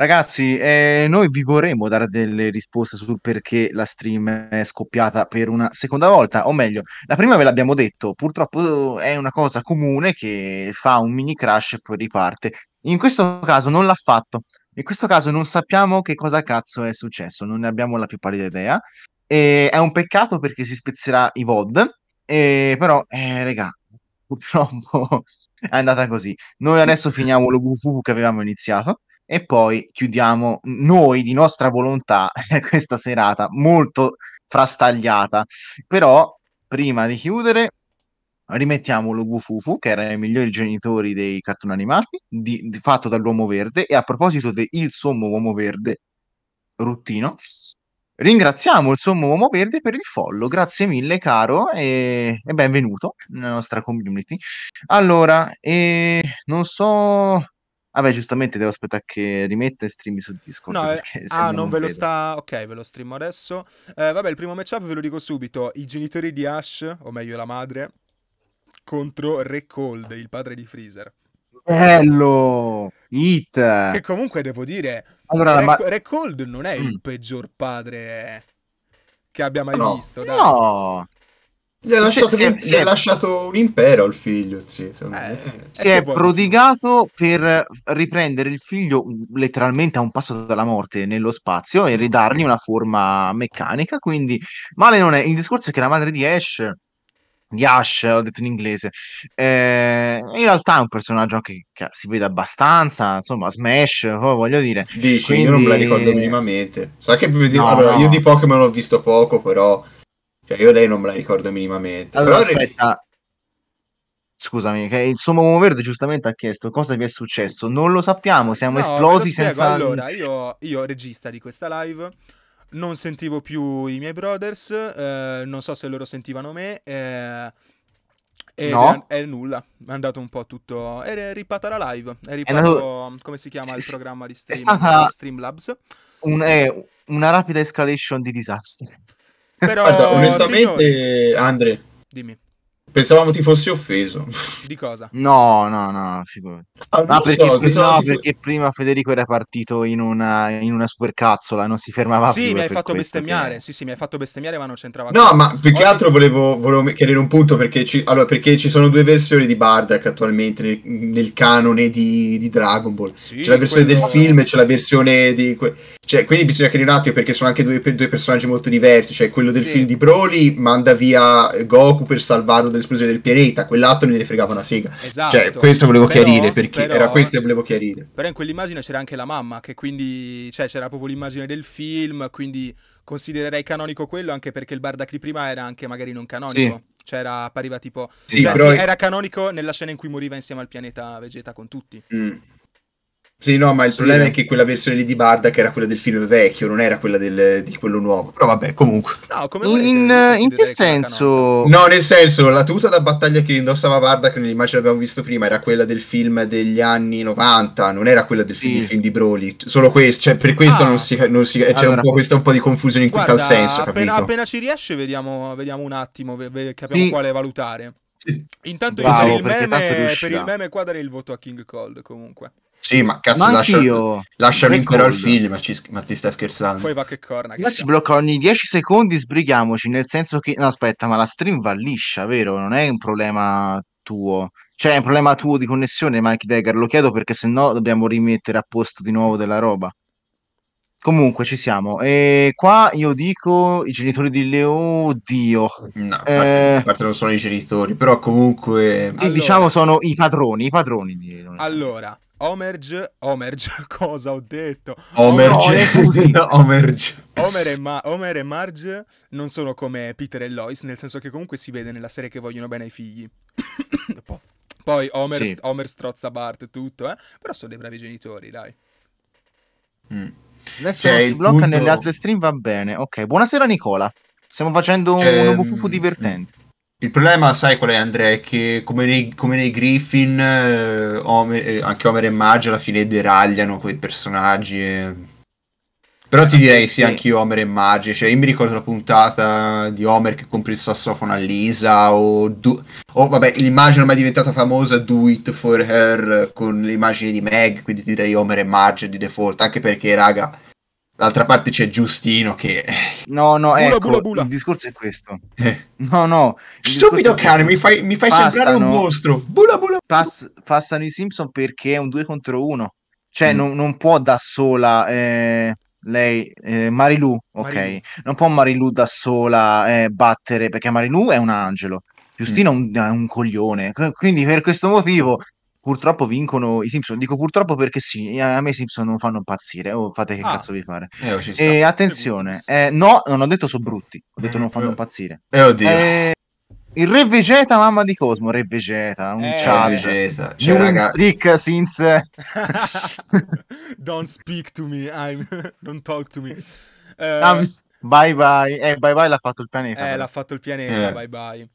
Ragazzi, eh, noi vi vorremmo dare delle risposte sul perché la stream è scoppiata per una seconda volta, o meglio, la prima ve l'abbiamo detto, purtroppo è una cosa comune che fa un mini crash e poi riparte. In questo caso non l'ha fatto, in questo caso non sappiamo che cosa cazzo è successo, non ne abbiamo la più pallida idea. E è un peccato perché si spezzerà i VOD, e però, eh, regà, purtroppo è andata così. Noi adesso finiamo lo WWW che avevamo iniziato e poi chiudiamo noi di nostra volontà questa serata molto frastagliata. Però prima di chiudere rimettiamo lo Wufufu che era i migliori genitori dei cartoni animati di, di, fatto dall'Uomo Verde e a proposito del sommo Uomo Verde Ruttino Ringraziamo il sommo uomo verde per il follow, grazie mille caro e, e benvenuto nella nostra community. Allora, e non so Vabbè, giustamente devo aspettare che rimetta e streami su Discord. No, eh, ah, non, non ve lo sta. Ok, ve lo streamo adesso. Eh, vabbè, il primo matchup ve lo dico subito: i genitori di Ash, o meglio la madre, contro Recold, il padre di Freezer. Bello! Hit! Che comunque devo dire, allora, Rec- ma... Recold non è il mm. peggior padre che abbia mai no. visto. Dai. No, gli ha lasciato, si è, si è... lasciato, un impero al figlio. Sì, eh, eh, eh, si è, prodigato per riprendere il figlio mm, letteralmente a un passo dalla morte nello spazio e ridargli una forma meccanica. Quindi, male non è. Il discorso è che la madre di Ash di Ash, ho detto in inglese. Eh, in realtà è un personaggio anche che si vede abbastanza, insomma, Smash, oh, voglio dire. Dici, Quindi... io non me la ricordo minimamente. Sa che no, allora, no. io di Pokémon ho visto poco, però cioè, io lei non me la ricordo minimamente. Allora, Però... aspetta. Scusami, che il suo uomo verde giustamente ha chiesto cosa vi è successo. Non lo sappiamo, siamo no, esplosi senza... Allora, io, io, regista di questa live, non sentivo più i miei brothers, eh, non so se loro sentivano me, eh, e no. è, è nulla, è andato un po' tutto... è ripata la live, è ripato, è andato... come si chiama il programma di stream, è stata... Streamlabs? Un, è una rapida escalation di disastri. Però, Guarda, onestamente, signori, Andre, dimmi. Pensavamo ti fossi offeso. Di cosa? No, no, no, figurati. Ah, no, perché, so, prima, no, perché prima Federico era partito in una, in una supercazzola, non si fermava sì, più. Sì, mi hai fatto bestemmiare, che... sì, sì, mi hai fatto bestemmiare, ma non c'entrava. No, più. ma più che altro volevo, volevo chiedere un punto perché ci, allora, perché ci sono due versioni di Bardak attualmente nel, nel canone di, di, Dragon Ball. Sì, c'è la versione quello... del film e c'è la versione di... Que... Cioè, quindi bisogna chiedere un attimo perché sono anche due, due personaggi molto diversi, cioè quello del sì. film di Broly manda via Goku per salvarlo del l'esplosione del pianeta, quell'altro ne fregava una sega. Cioè, esatto. Cioè, questo volevo però, chiarire, perché però, era questo che volevo chiarire. Però in quell'immagine c'era anche la mamma, che quindi, cioè, c'era proprio l'immagine del film, quindi considererei canonico quello, anche perché il bardac prima era anche magari non canonico. Sì. Cioè, era, appariva tipo... Sì, cioè, però... sì, era canonico nella scena in cui moriva insieme al pianeta Vegeta con tutti. Mm. Sì, no, ma il sì, problema è che quella versione lì di Bardak era quella del film vecchio, non era quella del, di quello nuovo. Però vabbè, comunque. No, in, in che senso? No, nel senso, la tuta da battaglia che indossava Bardak nell'immagine che abbiamo visto prima, era quella del film degli anni 90, non era quella del sì. film, film, di Broly. Solo questo, cioè, per questo ah. non si, non si c'è allora, un po', un po' di confusione in guarda, tal senso, appena, appena, ci riesce vediamo, vediamo un attimo, ve, ve, capiamo sì. quale valutare. Intanto wow, per, il meme, per il meme qua darei il voto a King Cold comunque. Sì, ma cazzo, ma lascia, io... lascialo impero film, ma, ci, ma, ti stai scherzando. Poi va che corna. Che ma si blocca ogni 10 secondi, sbrighiamoci, nel senso che... No, aspetta, ma la stream va liscia, vero? Non è un problema tuo. Cioè, è un problema tuo di connessione, Mike Degger, lo chiedo perché se no dobbiamo rimettere a posto di nuovo della roba. Comunque ci siamo. E qua io dico i genitori di Leo, oddio. No, eh... a parte non sono i genitori, però comunque... Sì, allora... diciamo sono i padroni, i padroni di Leo. Allora, Omerge, Omerge, cosa ho detto? Omerge, Omerge. Omer e, Ma- Omer e Marge non sono come Peter e Lois, nel senso che comunque si vede nella serie che vogliono bene ai figli. Poi Homer, sì. Homer strozza Bart tutto, eh? però sono dei bravi genitori, dai. Mm. Adesso cioè, si blocca punto... nelle altre stream, va bene. Ok, buonasera Nicola. Stiamo facendo un, ehm, un bufufu divertente. Il problema, sai qual è Andrea? È che come nei, come nei Griffin, eh, Homer, eh, anche Homer e Maggio alla fine deragliano quei personaggi. E... Eh. Però ti direi sì, anche io Homer e Maggio. Cioè, io mi ricordo la puntata di Homer che compri il sassofono a Lisa. O, do... o vabbè, l'immagine ormai è diventata famosa, Do It For Her, con l'immagine di Meg. Quindi ti direi Homer e Maggio di default. Anche perché, raga, D'altra parte c'è Giustino che... No, no, bula, ecco, bula, bula. il discorso è questo. Eh. No, no. Stupido cane, mi fai, mi fai passano, sembrare un mostro. Bula, bula, pass, passano i Simpson perché è un 2 contro 1. Cioè, mm. non, non, può da sola... Eh, lei, eh, Marilu, ok. Marilu. Non può Marilu da sola eh, battere perché Marilu è un angelo. Giustino mm. è, un, è un coglione. Quindi per questo motivo purtroppo vincono i Simpson. Dico purtroppo perché sì, a me i Simpson non fanno impazzire, oh, fate che ah, cazzo vi pare. Eh, oh, e attenzione, eh, no, non ho detto sono brutti, ho detto non fanno eh, impazzire. Eh, oddio. Eh, il Re Vegeta, mamma di Cosmo, Re Vegeta, un eh, chat. Vegeta. Cioè, New raga... streak since... Don't speak to me, I'm... don't talk to me. Uh... Um, bye bye, eh, bye bye l'ha fatto il pianeta. Eh, però. l'ha fatto il pianeta, eh. bye bye.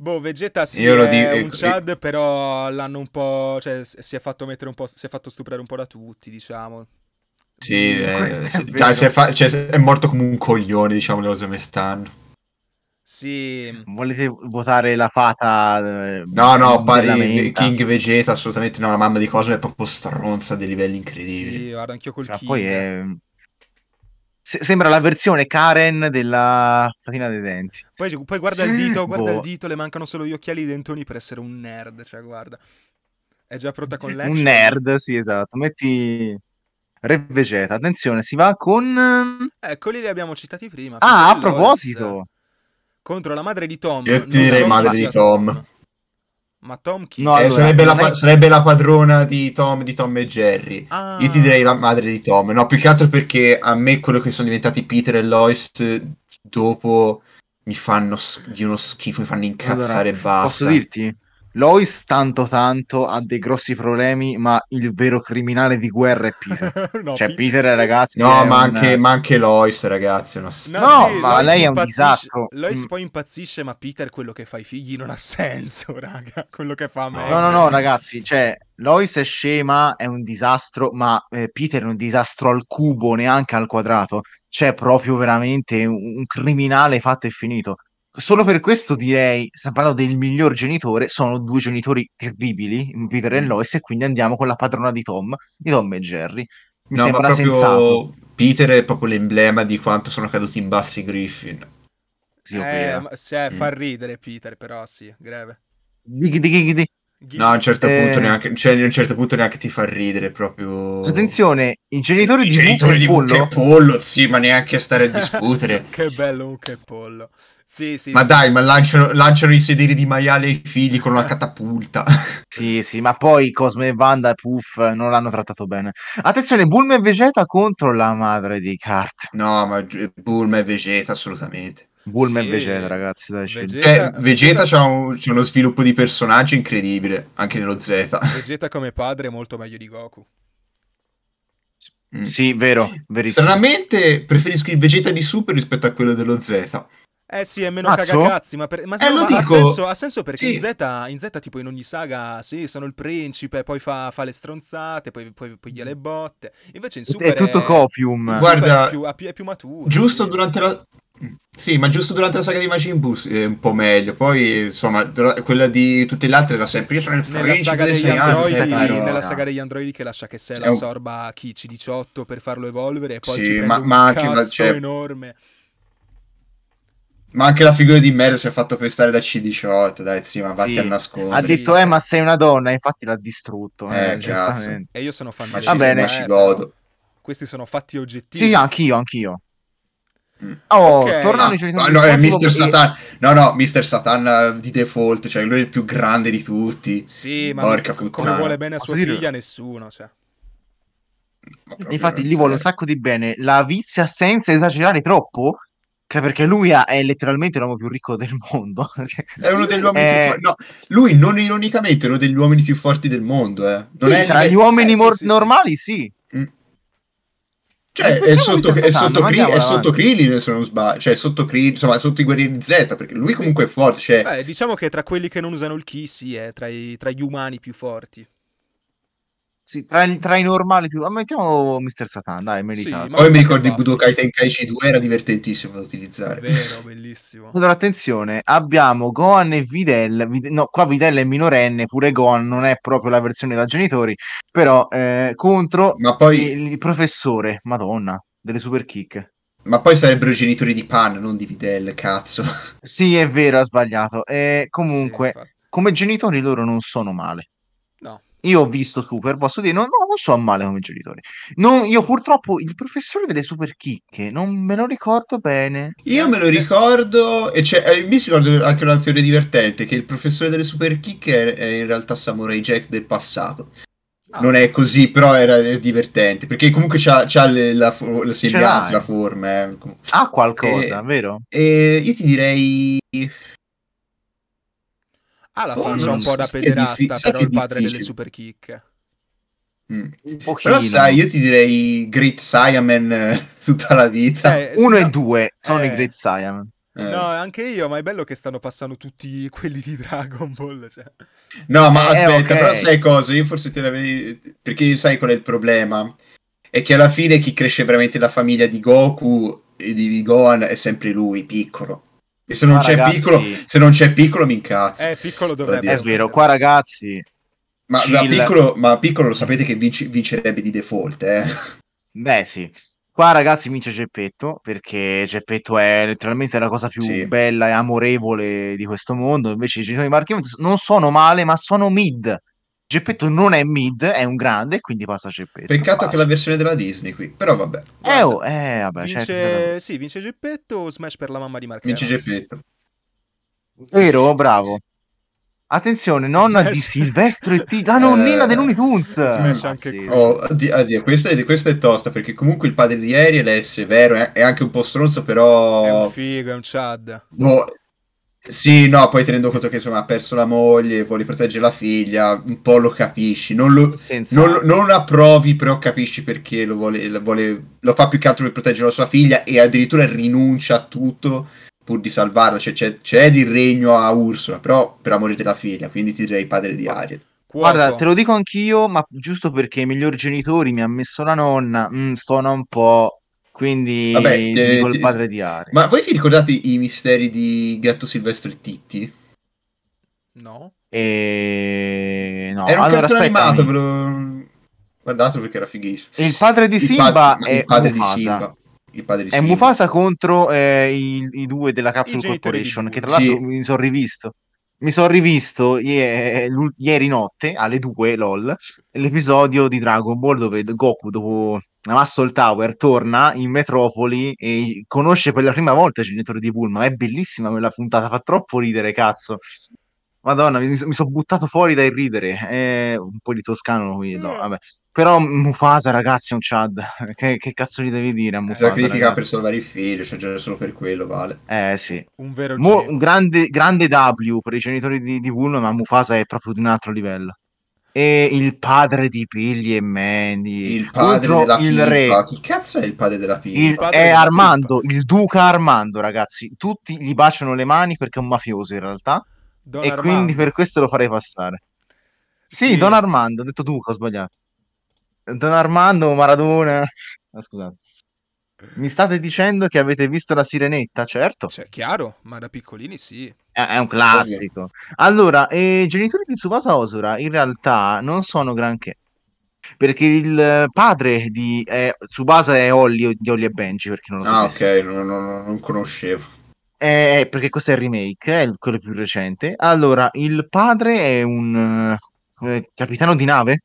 Boh, Vegeta sì, Io lo dico, un eh, eh, Chad, però l'hanno un po'... Cioè, si è fatto mettere un po'... si è fatto stuprare un po' da tutti, diciamo. Sì, eh, è, cioè, è, fa- cioè, è, morto come un coglione, diciamo, le cose lo stanno. Sì. Volete votare la fata? Eh, no, no, pari, King Vegeta assolutamente no, la mamma di Cosmo è proprio stronza dei livelli incredibili. Sì, guarda, anch'io col sì, King. poi è se, sembra la versione Karen della fatina dei denti. Poi, poi guarda il dito, guarda boh. il dito, le mancano solo gli occhiali dentoni per essere un nerd, cioè guarda. È già pronta con l'action. Un nerd, sì, esatto. Metti Re Vegeta. Attenzione, si va con ehm, Eccoli li abbiamo citati prima. Ah, a proposito. Contro la madre di Tom. Che dire, madre di Tom. Tom. Ma Tom chi? No, eh, allora, sarebbe, la, è... sarebbe, la, padrona di Tom, di Tom e Jerry. Ah. Io ti ah. direi la madre di Tom. No, più che altro perché a me quello che sono diventati Peter e Lois dopo mi fanno di uno schifo, mi fanno incazzare allora, e basta. Posso dirti? Lois tanto tanto ha dei grossi problemi, ma il vero criminale di guerra è Peter. no, cioè Peter ragazzi... No, ma, un... anche, ma, anche, Lois ragazzi. Una... No, no sì, ma Lois lei è un disastro. Lois mm. poi impazzisce, ma Peter quello che fa i figli non ha senso, raga. Quello che fa a me. No, no, no, ragazzi, cioè Lois è scema, è un disastro, ma eh, Peter è un disastro al cubo, neanche al quadrato. C'è proprio veramente un, un criminale fatto e finito solo per questo direi, stiamo parlando del miglior genitore, sono due genitori terribili, Peter e mm. Lois, e quindi andiamo con la padrona di Tom, di Tom e Jerry. Mi no, sembra sensato. Peter è proprio l'emblema di quanto sono caduti in bassi Griffin. Sì, eh, eh. cioè, fa mm. ridere Peter, però sì, greve. No, a un certo eh... punto neanche, cioè, a un certo punto neanche ti fa ridere proprio. Attenzione, i genitori I di Luca e Pollo. Luca e Pollo, sì, ma neanche stare a discutere. che bello Luca e Pollo. Sì, sì, ma sì. dai, ma lanciano, lanciano, i sedili di maiale ai figli con una catapulta. sì, sì, ma poi Cosme e Wanda Puff non l'hanno trattato bene. Attenzione, Bulma e Vegeta contro la madre di Kart. No, ma Bulma e Vegeta assolutamente. Bulma sì. e Vegeta, ragazzi, dai, Vegeta, eh, Vegeta c'ha, un, uno sviluppo di personaggio incredibile, anche nello Z. Vegeta come padre è molto meglio di Goku. Mm. Sì, vero, verissimo. Stranamente preferisco il Vegeta di Super rispetto a quello dello Z. Eh sì, è meno cagazzi, ma, per... ma, eh, no, ma ha, senso, ha, senso, perché sì. in, Z, in Z, tipo in ogni saga, sì, sono il principe, poi fa, fa le stronzate, poi, poi, poi le botte. Invece in Super è, è tutto copium. Guarda, è più, è più maturo. Giusto sì. durante la... Sì, ma giusto durante la saga di Majin Buu è un po' meglio. Poi, insomma, quella di tutte le altre era sempre... Io sono il nella saga, degli androidi, androidi nella saga degli androidi che lascia che se la un... sorba Kichi 18 per farlo evolvere e poi sì, ci prende ma, un ma cazzo va... Cioè enorme. Cioè... Ma anche la figura di Mary si è fatto pestare da C18, dai, prima sì, a al nascosto. Ha detto, eh, ma sei una donna, infatti l'ha distrutto. Eh, eh giustamente. E io sono fan ma di Va bene. Ma ci eh, godo. Questi sono fatti oggettivi. Sì, anch'io, anch'io. Mm. Oh, okay. tornando ai no, no, è Mister Satan. No, no, Mister Satan eh, di default, cioè lui è il più grande di tutti. Sì, ma Porca mister, come vuole bene a sua Posso figlia nessuno, cioè. Infatti gli vuole un sacco di bene, la vizia senza esagerare troppo cioè, perché lui è letteralmente l'uomo più ricco del mondo. Cioè, è uno degli uomini eh... più forti. No, lui non ironicamente è uno degli uomini più forti del mondo. Eh. Sì, è... tra gli uomini eh, sì, sì, normali, sì. Mm. Cioè, eh, è sotto, è, sotto Krillin, è sotto Krillin, se non sbaglio, cioè, sotto Krillin, insomma, sotto i guerrieri Z, perché lui comunque è forte. Cioè... Beh, diciamo che tra quelli che non usano il Ki, sì, è tra, i, tra gli umani più forti. Sì, tra, tra, i normali più... Ah, mettiamo Mr. Satan, dai, meritato. Sì, Poi mi ricordo ricordi Budokai Tenkaichi 2, era divertentissimo da utilizzare. Vero, bellissimo. Allora, attenzione, abbiamo Gohan e Videl. no, qua Videl è minorenne, pure Gohan non è proprio la versione da genitori, però eh, contro Ma poi... il, il professore, madonna, delle super kick. Ma poi sarebbero i genitori di Pan, non di Videl, cazzo. Sì, è vero, ha sbagliato. E eh, comunque, sì, come genitori loro non sono male. No. Io ho visto Super, posso dire, no, no, non so male come genitore. Non, io purtroppo il professore delle super chicche non me lo ricordo bene. Io me lo ricordo, e cioè, eh, mi ricordo anche una teoria divertente, che il professore delle super chicche è, è in realtà Samurai Jack del passato. Ah. Non è così, però era divertente, perché comunque c'ha, c'ha le, la, la sembianza, la forma. Eh. Ha qualcosa, e, eh, vero? E eh, io ti direi... Ha la faccia un po' da pederasta, però il padre difficile. delle super kick. Mm. Però sai, io ti direi Great Saiyaman eh, tutta la vita. Cioè, Uno no, e due sono eh, i Great Saiyaman. Eh. No, anche io, ma è bello che stanno passando tutti quelli di Dragon Ball. Cioè. No, ma eh, aspetta, okay. però sai cosa? Io forse te l'avevi... Perché sai qual è il problema? È che alla fine chi cresce veramente la famiglia di Goku e di Gohan è sempre lui, piccolo. E se non, qua c'è, ragazzi... piccolo, se non c'è piccolo mi incazzo. Eh, piccolo dovrebbe È vero, qua ragazzi... Ma, piccolo, ma piccolo lo sapete che vinci, vincerebbe di default, eh? Beh sì. Qua ragazzi vince Geppetto perché Geppetto è letteralmente la cosa più sì. bella e amorevole di questo mondo. Invece i genitori di Marchionne non sono male, ma sono mid. Geppetto non è mid, è un grande, quindi passa a Geppetto. Peccato passa. che la versione della Disney qui, però vabbè. Eh, oh, eh, vabbè vince, certo. Sì, vince Geppetto, smash per la mamma di Marco. Vince Geppetto. Vero, bravo. Attenzione, nonna smash. di Silvestro e Tito. Ah, nonnina eh, dei Looney Tunes. Smash anche oh, addio, addio. Ah, questa, è, questa, è, tosta, perché comunque il padre di Ariel è severo, è, è anche un po' stronzo, però... È un figo, è un chad. No, sì, no, poi tenendo conto che insomma, ha perso la moglie, vuole proteggere la figlia, un po' lo capisci, non, lo, Senza... non, non approvi, però capisci perché lo, vuole, lo, vuole, lo fa più che altro per proteggere la sua figlia e addirittura rinuncia a tutto pur di salvarla, cioè c'è, c'è di regno a Ursula, però per amore della figlia, quindi ti direi padre di Ariel. Guarda, te lo dico anch'io, ma giusto perché i migliori genitori mi ha messo la nonna, mm, stona un po', quindi Vabbè, eh, dico il padre di Ari. Ma voi vi ricordate i misteri di Gatto Silvestro e Titti? No. E... no. Era un allora, animato, lo... guardatelo perché era fighissimo. Il padre di Simba il è padre Mufasa. Di Simba. Il padre di Simba. È Mufasa contro eh, i, i, due della Capsule I Corporation, che tra l'altro sì. mi sono rivisto mi sono rivisto ieri notte alle 2 lol l'episodio di Dragon Ball dove Goku dopo la Muscle Tower torna in Metropoli e conosce per la prima volta i genitori di Bulma è bellissima quella puntata fa troppo ridere cazzo Madonna, mi, mi sono buttato fuori dal ridere. È eh, un po' di toscano qui, no, mm. vabbè. Però Mufasa, ragazzi, è un Chad. Che, che cazzo gli devi dire a eh, Mufasa? Sacrifica ragazzi? per salvare il figlio, cioè già solo per quello vale. Eh sì. Un vero Mo, un grande, grande, W per i genitori di, di Woolman, ma Mufasa è proprio di un altro livello. E il padre di Pigli e Mandy. Il padre della il re. Chi cazzo è il padre della Pilli? Il, il padre è Armando, pipa. il duca Armando, ragazzi. Tutti gli baciano le mani perché è un mafioso in realtà Don e Armando. quindi per questo lo farei passare. Sì, sì, Don Armando, ho detto tu che ho sbagliato. Don Armando, Maradona. Ah, scusate. Mi state dicendo che avete visto la sirenetta, certo? Cioè, chiaro, ma da piccolini sì. Eh, è, un classico. Allora, i genitori di Tsubasa Osura in realtà non sono granché. Perché il padre di eh, Tsubasa è Olli, di Olli e Benji, perché non lo so. Ah, ok, non, non, non conoscevo. Eh, perché questo è il remake, è eh, quello più recente. Allora, il padre è un eh, eh capitano di nave,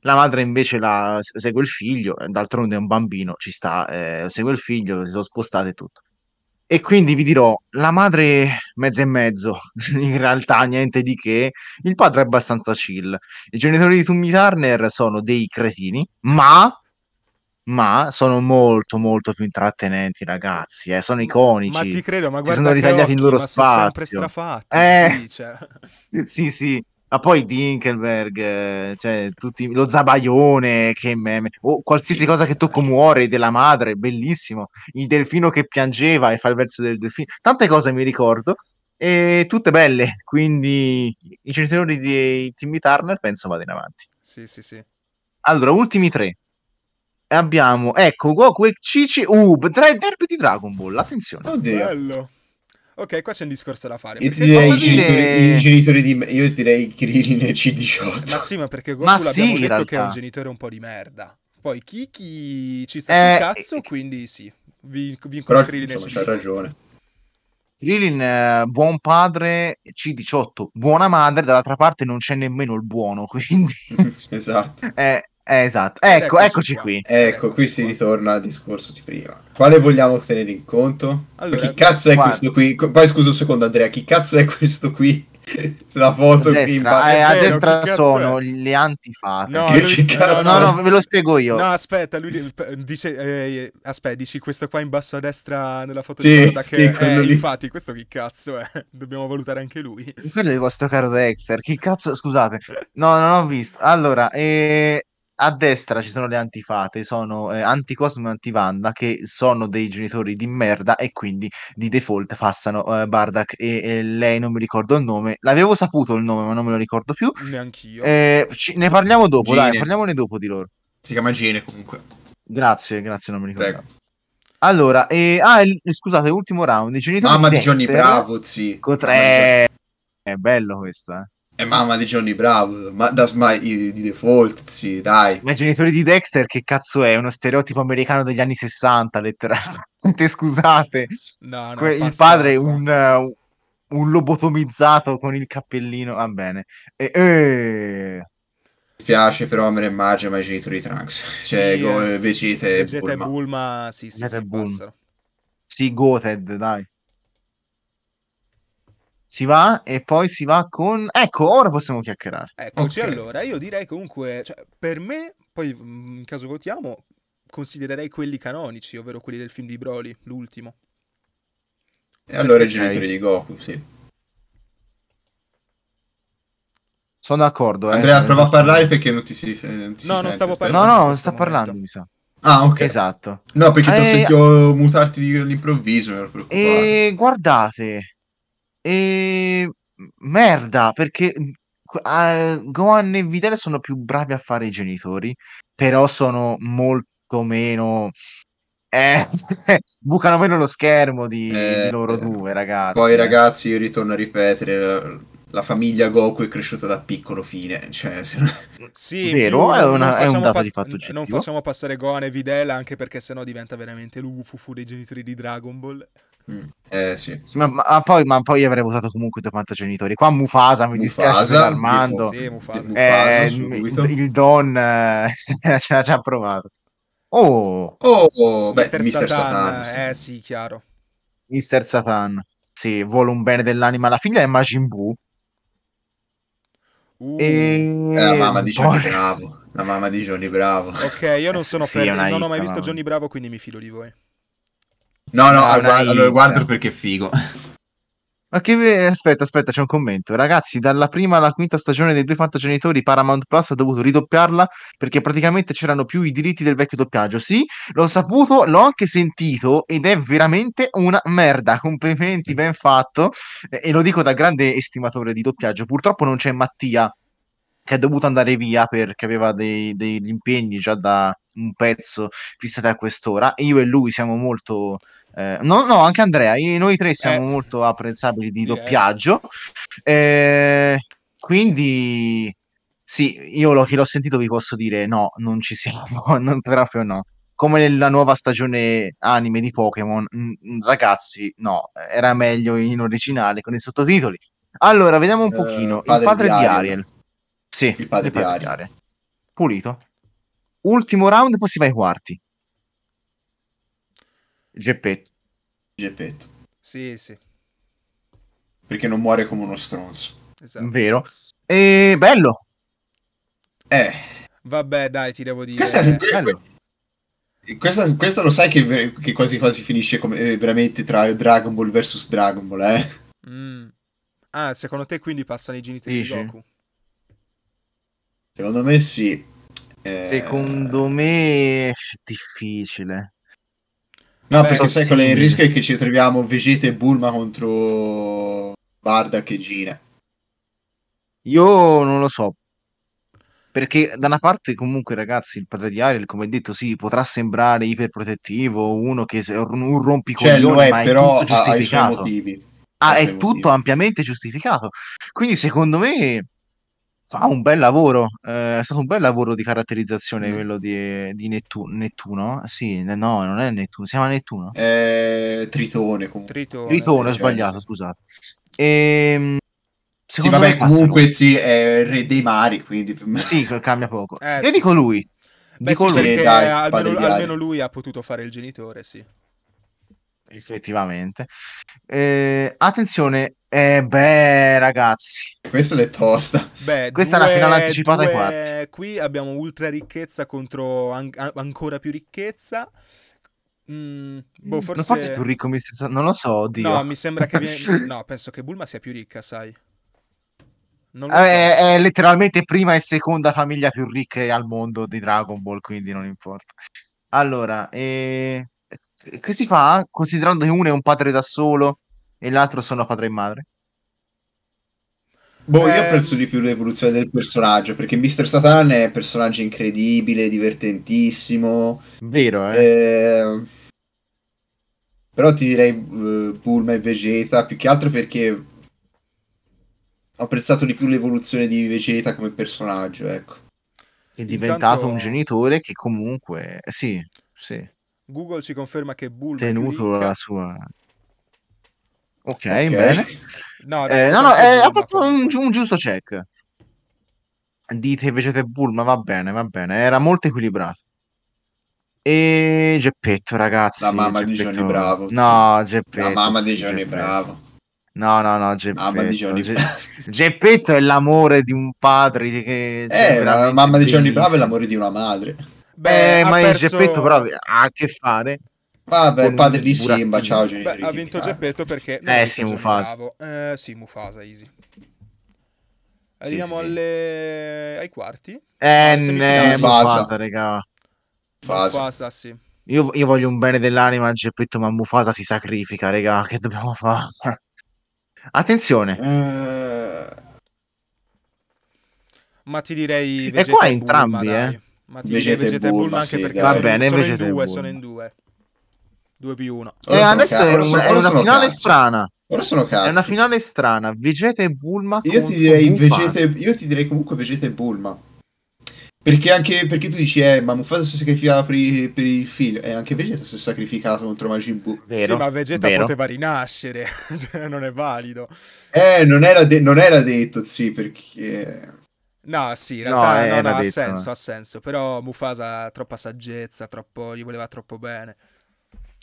la madre invece la, segue il figlio, eh, d'altronde è un bambino, ci sta, eh, segue il figlio, si sono spostate e tutto. E quindi vi dirò, la madre mezzo e mezzo, in realtà niente di che, il padre è abbastanza chill. I genitori di Tommy Turner sono dei cretini, ma ma sono molto molto più intrattenenti ragazzi eh. sono iconici ma ti credo ma guarda si sono ritagliati occhi, il loro spazio sono strafatti eh, sì, cioè. sì sì ma poi Dinkelberg eh, cioè, tutti, lo zabaione che meme o qualsiasi cosa che tocco muore della madre bellissimo il delfino che piangeva e fa il verso del delfino tante cose mi ricordo e tutte belle quindi i genitori di Timmy Turner penso in avanti sì sì sì allora ultimi tre abbiamo, ecco, Goku e Cici, uh, tra i derby di Dragon Ball, attenzione. Oddio. Bello. Ok, qua c'è un discorso da fare. Io ti direi i genitori, i genitori, di... Io direi Krillin e C18. Ma sì, ma perché Goku ma sì, detto realtà. che è un genitore un po' di merda. Poi Kiki ci sta eh, cazzo, eh, quindi sì. Vi, vi però, Krillin insomma, e C18. C'ha ragione. Krillin, eh, buon padre, C18, buona madre, dall'altra parte non c'è nemmeno il buono, quindi... esatto. Eh, eh, esatto, ecco, eccoci, eccoci qui. Ecco, qui si ritorna al discorso di prima. Quale vogliamo tenere in conto? Allora, chi cazzo è guarda. questo qui? Poi scusa un secondo Andrea, chi cazzo è questo qui? Se la foto a destra, qui eh, a destra vero, sono le antifate. No, lui, no, no, ve lo spiego io. No, aspetta, lui dice, eh, aspetta, dici questo qua in basso a destra nella foto sì, di Yoda sì, che eh, infatti questo chi cazzo è? Dobbiamo valutare anche lui. Quello è il vostro caro Dexter, Chi cazzo, scusate. No, non ho visto. Allora, eh a destra ci sono le antifate, sono eh, Anticosmo e Antivanda che sono dei genitori di merda e quindi di default passano eh, Bardak e, e, lei, non mi ricordo il nome, l'avevo saputo il nome ma non me lo ricordo più. Neanch'io. Eh, ci, ne parliamo dopo, Gine. dai, parliamone dopo di loro. Si chiama Gene comunque. Grazie, grazie, non mi ricordo. Prego. Allora, eh, ah, il, scusate, ultimo round, i genitori Mamma di Johnny Bravo, sì. Cotre... È bello questo, eh. È eh, mamma di Johnny Bravo, ma da my, di default, sì, dai. Ma i genitori di Dexter che cazzo è? Uno stereotipo americano degli anni 60, letteralmente, scusate. No, no, que- il padre è un, uh, un, lobotomizzato con il cappellino, va ah, bene. E, e... Eh. Mi spiace però me ne immagino ma i genitori di Trunks, sì, cioè eh, Vegeta e Vegeta Bulma. Bulma. Sì, sì, Vegeta sì, Bulma. Sì, Goted, dai. Si va e poi si va con... Ecco, ora possiamo chiacchierare. Eccoci, okay. allora, io direi comunque, cioè, per me, poi mm, in caso votiamo, considererei quelli canonici, ovvero quelli del film di Broly, l'ultimo. E eh, allora i genitori di Goku, sì. Sono d'accordo. Eh. Andrea, prova a parlare perché non ti si. Eh, non ti no, si non stavo parlando. No, no, sta parlando, mi sa. Ah, ok. Esatto. No, perché ti ho eh, sentito mutarti all'improvviso. E guardate, e merda, perché uh, Gohan e Videl sono più bravi a fare i genitori, però sono molto meno eh, bucano meno lo schermo di, eh, di loro eh. due, ragazzi. Poi, eh. ragazzi, io ritorno a ripetere. La, famiglia Goku è cresciuta da piccolo fine. Cioè, se... Sì, Vero, è, una, è, un dato pass- di fatto oggettivo. Non facciamo passare Gohan e Videl anche perché sennò diventa veramente l'Ufufu dei genitori di Dragon Ball. Mm. Eh, sì. ma, ma, poi, ma, poi, avrei votato comunque i 90 genitori. Qua Mufasa, mi Mufasa, dispiace Armando. Sì, Mufasa. Eh, Mufasa, il, il, Don eh, ce l'ha già provato. Oh, oh beh, Mister, Mister Satan. Satan. Eh sì, chiaro. Mister Satan. Sì, vuole un bene dell'anima. La figlia è Majin Buu. Uh. E... È eh, la mamma di Johnny Por... Bravo. La mamma di Johnny Bravo. Ok, io non eh, sono sì, per... non ho mai visto mamma. Johnny Bravo, quindi mi fido di voi. No, no, ah, guarda, allora guardo perché è figo. Ma che aspetta, aspetta, c'è un commento. Ragazzi, dalla prima alla quinta stagione dei due fantagenitori Paramount Plus ha dovuto ridoppiarla perché praticamente c'erano più i diritti del vecchio doppiaggio. Sì, l'ho saputo, l'ho anche sentito ed è veramente una merda. Complimenti, ben fatto. E lo dico da grande estimatore di doppiaggio. Purtroppo non c'è Mattia che è dovuto andare via perché aveva dei, degli impegni già da, un pezzo fissata a quest'ora. Io e lui siamo molto. Eh, no, no, anche Andrea, io, noi tre siamo eh. molto apprezzabili di eh. doppiaggio. Eh, quindi, sì, io lo, chi l'ho sentito vi posso dire no, non ci siamo, non, proprio no. Come nella nuova stagione anime di Pokémon, ragazzi, no, era meglio in originale con i sottotitoli. Allora, vediamo un eh, pochino. il padre di Ariel. Ariel. Sì, il padre, il padre di Ariel. Ariel. Pulito ultimo round, poi si va ai quarti. Geppetto. Geppetto. Sì, sì. Perché non muore come uno stronzo. Esatto. Vero. E bello. Eh. Vabbè, dai, ti devo dire. Questa, eh, que- questa, questa lo sai che, che, quasi quasi finisce come, eh, veramente tra Dragon Ball vs Dragon Ball, eh? Mm. Ah, secondo te quindi passano i genitori Dici? di Goku? Secondo me sì. Secondo eh, me è difficile. No, Beh, perché sai sì. il rischio? È che ci troviamo Vegeta e Bulma contro Barda che gira. Io non lo so. Perché da una parte comunque ragazzi il padre di Ariel, come detto, sì, potrà sembrare iperprotettivo, uno che cioè, è un rompicoglione, cioè, ma è però tutto giustificato. Ha, ha ah, è tutto motivi. ampiamente giustificato. Quindi secondo me fa un bel lavoro, eh, è stato un bel lavoro di caratterizzazione mm. quello di, di Nettu- Nettuno, eh? sì, no, non è Nettuno, si chiama Nettuno? Eh, Tritone comunque. Tritone, Tritone eh, sbagliato, certo. scusate. E, ehm, secondo sì, vabbè, me comunque sì, è il re dei mari, quindi per Sì, cambia poco. Eh, Io sì. dico lui. Beh, dico lui. dai, almeno, almeno lui ha potuto fare il genitore, sì. Effettivamente. Eh, attenzione, eh beh, ragazzi. Questa è tosta. Beh, Questa due, è una finale anticipata due... ai quarti. Qui abbiamo ultra ricchezza contro an ancora più ricchezza. Mm, boh, forse... forse è più ricco, mi non lo so, oddio. No, mi sembra che... Viene... no, penso che Bulma sia più ricca, sai. Eh, so. È, è, letteralmente prima e seconda famiglia più ricche al mondo di Dragon Ball, quindi non importa. Allora, eh... che si fa considerando che uno è un padre da solo, e l'altro sono padre e madre. Boh, eh... io apprezzo di più l'evoluzione del personaggio, perché Mister Satan è un personaggio incredibile, divertentissimo. Vero, eh. eh... Però ti direi uh, eh, Bulma e Vegeta, più che altro perché ho apprezzato di più l'evoluzione di Vegeta come personaggio, ecco. È diventato Intanto... un genitore che comunque... Eh, sì, sì. Google ci conferma che Bulma... Tenuto la sua... Ok, okay. bene. No, eh, no, no, eh, ha fatto un, un, giusto check. Dite Bull, ma va bene, va bene. Era molto equilibrato. E Geppetto, ragazzi. La mamma Geppetto... di Johnny Bravo. No, Geppetto. La mamma di Johnny Geppetto. Bravo. No, no, no, Geppetto. Ge... Geppetto è l'amore di un padre. Che, eh, cioè, la mamma di Johnny Bravo è l'amore di una madre. Beh, Beh ma perso... Geppetto però ha a che fare Vabbè, il padre di Buratino. Simba, ciao Beh, ha vinto Geppetto perché... Eh, eh sì, Mufasa. Eh, sì, Mufasa, easy. Arriviamo sì, sì, alle... ai quarti. Eh, ne, eh, Mufasa, regà. Mufasa. Mufasa, sì. Io, io, voglio un bene dell'anima a Geppetto, ma Mufasa si sacrifica, regà. Che dobbiamo fare? Attenzione. Uh... Ma ti direi... E qua entrambi, Bulma, eh. Dai. Ma ti Vegeta direi Vegeta e Bulma, anche sì, perché va sono, bene, sono, in due, sono in due. 2v1. Eh, adesso è, un, è, una finale cazzo. strana. Ora sono cazzo. È una finale strana. Vegeta e Bulma. Io ti direi, Vegeta, io ti direi comunque Vegeta e Bulma. Perché anche perché tu dici, eh, ma Mufasa si sacrificava per, per il figlio, e anche Vegeta si è sacrificato contro Majin Buu. Vero, sì, ma Vegeta vero. poteva rinascere, cioè, non è valido. Eh, non era, de- non era detto, sì, perché... No, sì, in realtà no, no, no, detto, ha senso, ha senso, però Mufasa ha troppa saggezza, troppo, gli voleva troppo bene.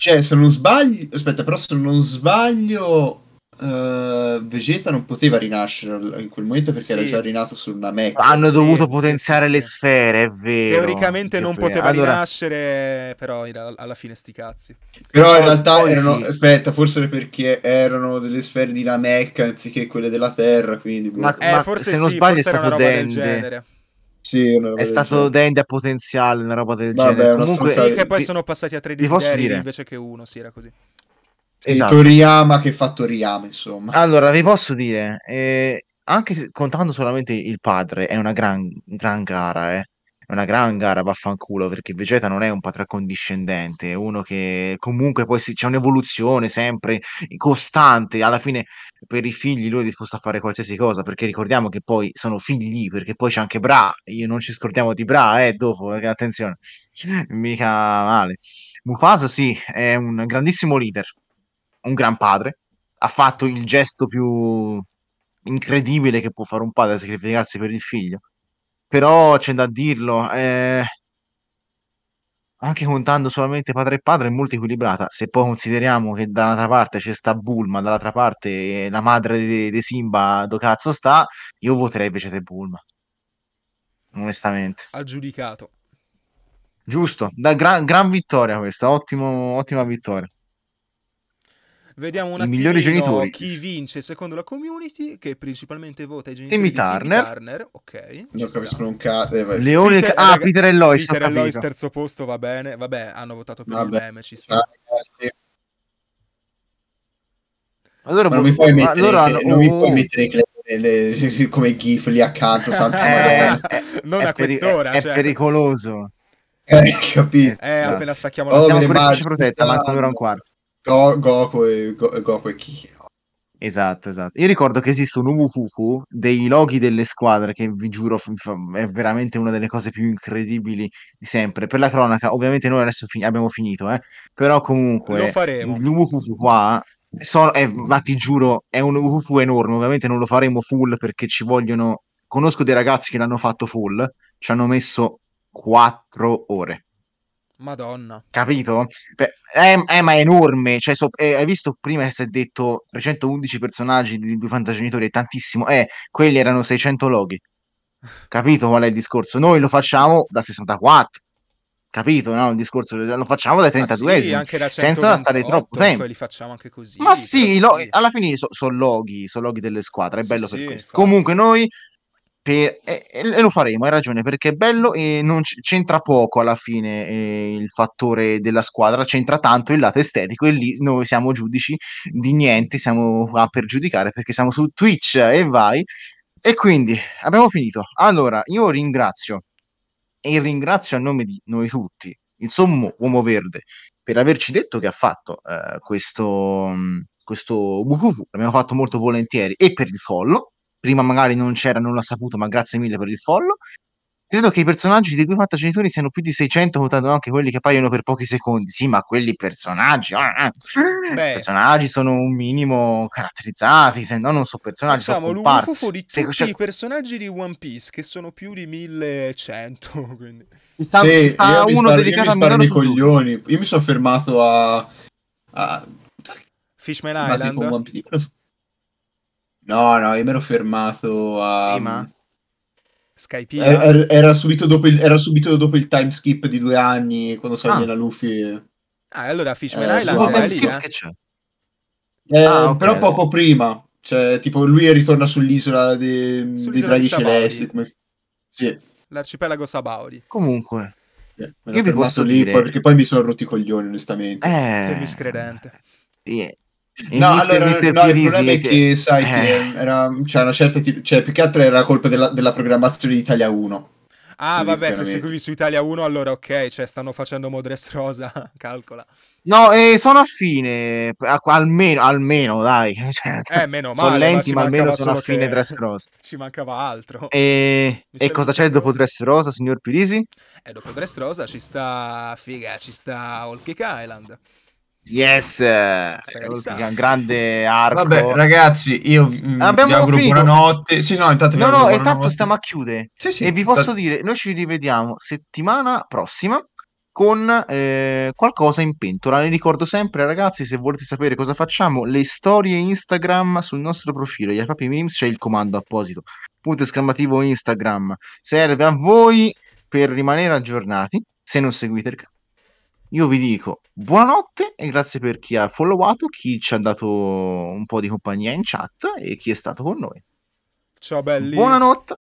Cioè, se non sbaglio, aspetta, però se non sbaglio, Uh, Vegeta non poteva rinascere in quel momento perché sì. era già rinato su una Mac. Hanno sì, dovuto potenziare sì, le sfere, è vero. Teoricamente non poteva allora... rinascere, però alla fine sti cazzi. Però in realtà oh, erano, aspetta, forse perché erano delle sfere di Namek anziché quelle della Terra, quindi... Boh. Ma, eh, ma forse se non sbaglio è stato Dende. Sì, è stato Dende potenziale, una roba del Vabbè, genere. Comunque, sì, che poi sono passati a 13 posso invece che uno, sì, era così. Esatto. Toriyama che fa Toriyama, insomma. Allora, vi posso dire, eh, anche se, contando solamente il padre, è una gran, gran gara, eh una gran gara, vaffanculo, perché Vegeta non è un patraccon discendente, è uno che comunque poi si, c'è un'evoluzione sempre costante, alla fine per i figli lui è disposto a fare qualsiasi cosa, perché ricordiamo che poi sono figli, perché poi c'è anche Bra, io non ci scordiamo di Bra, eh, dopo, perché attenzione, mica male. Mufasa sì, è un grandissimo leader, un gran padre, ha fatto il gesto più incredibile che può fare un padre, sacrificarsi per il figlio però c'è da dirlo, eh, anche contando solamente padre e padre è molto equilibrata, se poi consideriamo che dall'altra parte c'è sta Bulma, dall'altra parte la madre di, di Simba, do cazzo sta, io voterei invece te Bulma, onestamente. Ha giudicato. Giusto, da gran, gran vittoria questa, ottimo, ottima vittoria. Vediamo un I migliori genitori. chi vince secondo la community, che principalmente vota i genitori. Timmy Turner. Turner. Ok. Non capiscono un cazzo. Eh, Leone. Peter, ah, raga... Peter Ellois. Peter Ellois, terzo posto, va bene. Vabbè, hanno votato per Vabbè. il meme. Ci sta. Allora, ma non boh, mi puoi mettere, allora, no, non mi puoi mettere le, le, le, come GIF lì accanto. Santa eh, eh non è a quest'ora. Peri- cioè. È pericoloso. Eh, capito. Eh, appena stacchiamo la oh, siamo pure protetta, manca un'ora e un quarto. Go, Goku e, Go, Goku e Ki. Esatto, esatto. Io ricordo che esiste un Ufufu dei loghi delle squadre che vi giuro è veramente una delle cose più incredibili di sempre. Per la cronaca, ovviamente noi adesso fin- abbiamo finito, eh? però comunque lo faremo. L'Umufufu qua so, è, ma ti giuro, è un Ufufu enorme. Ovviamente non lo faremo full perché ci vogliono conosco dei ragazzi che l'hanno fatto full, ci hanno messo 4 ore. Madonna. Capito? È, è, ma è enorme. Cioè, so, è, eh, hai visto prima che si è detto 311 personaggi di due fantagenitori, è tantissimo. Eh, quelli erano 600 loghi. Capito qual è il discorso? Noi lo facciamo da 64. Capito? No? Il discorso lo facciamo dai 32 sì, senza stare troppo tempo. li facciamo anche così. Ma sì, lo, alla fine sono so loghi, so loghi delle squadre. È bello sì, per questo. Infatti. Comunque, noi per, e, e, lo faremo, hai ragione, perché è bello e non c'entra poco alla fine eh, il fattore della squadra, c'entra tanto il lato estetico e lì noi siamo giudici di niente, siamo qua per giudicare perché siamo su Twitch e vai. E quindi abbiamo finito. Allora, io ringrazio e ringrazio a nome di noi tutti, insomma, Uomo Verde, per averci detto che ha fatto eh, questo, questo WWW, l'abbiamo fatto molto volentieri e per il follow prima magari non c'era, non l'ha saputo, ma grazie mille per il follow. Credo che i personaggi dei due fantagenitori siano più di 600, contando anche quelli che appaiono per pochi secondi. Sì, ma quelli personaggi, ah, i ah. ah. personaggi sono un minimo caratterizzati, se no non so personaggi, Facciamo sono un Facciamo di tutti cioè... i personaggi di One Piece, che sono più di 1100, quindi... Ci sta, sì, ci sta uno spar- dedicato a Minoru coglioni. Io mi sono fermato a... a... Fishman Island? No, no, io mi ero fermato a... Prima? Mm, Skype? Era, er, era, subito dopo il, era subito dopo il time skip di due anni, quando salì ah. la Luffy. Ah, allora Fishman eh, Island era lì, eh? che c'è. Eh, ah, okay. Però poco prima, cioè, tipo, lui ritorna sull'isola di, sull'isola draghi celesti. Come... Sì. L'arcipelago Sabauri. Comunque, eh, io vi posso lì dire... perché poi mi sono rotti i coglioni, onestamente. Eh... Che miscredente. Yeah. E no, mister, allora, mister no, Pirisi, il che... sai eh. che era, cioè, una certa tip- cioè, più che altro era colpa della, della programmazione di Italia 1. Ah, Quindi, vabbè, se seguivi su Italia 1, allora ok, cioè stanno facendo Modres Rosa, calcola. No, eh, sono a fine, almeno, almeno dai. Cioè, eh, meno male. Sono lenti, ma, ma almeno sono a fine Dress Rosa. Ci mancava altro. E, e cosa c'è dopo Dress Rosa, signor Pirisi? Eh, dopo Dress Rosa ci sta, figa, ci sta All Kick Island. Yes, eh, un grande arco. Vabbè, ragazzi, io mh, mm, Abbiamo vi auguro finito. buonanotte. Sì, no, intanto No, no, e tanto stiamo a chiudere. Sì, sì, e vi posso t- dire, noi ci rivediamo settimana prossima con eh, qualcosa in pentola. Ne ricordo sempre, ragazzi, se volete sapere cosa facciamo, le storie Instagram sul nostro profilo Jacopi Memes, c'è il comando apposito, punto esclamativo Instagram, serve a voi per rimanere aggiornati, se non seguite il canale io vi dico buonanotte e grazie per chi ha followato, chi ci ha dato un po' di compagnia in chat e chi è stato con noi. Ciao belli. Buonanotte.